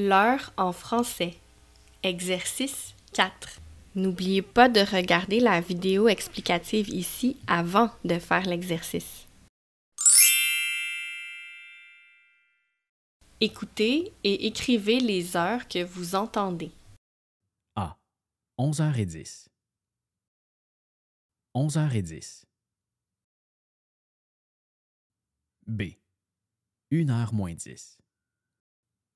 L'heure en français. Exercice 4. N'oubliez pas de regarder la vidéo explicative ici avant de faire l'exercice. Écoutez et écrivez les heures que vous entendez. A. 11h10. 11h10. B. 1h 10.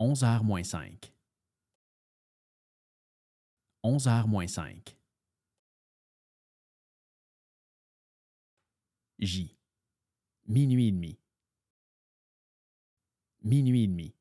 11h moins 5. 11h 5. J. Minuit et demi. Minuit et demi.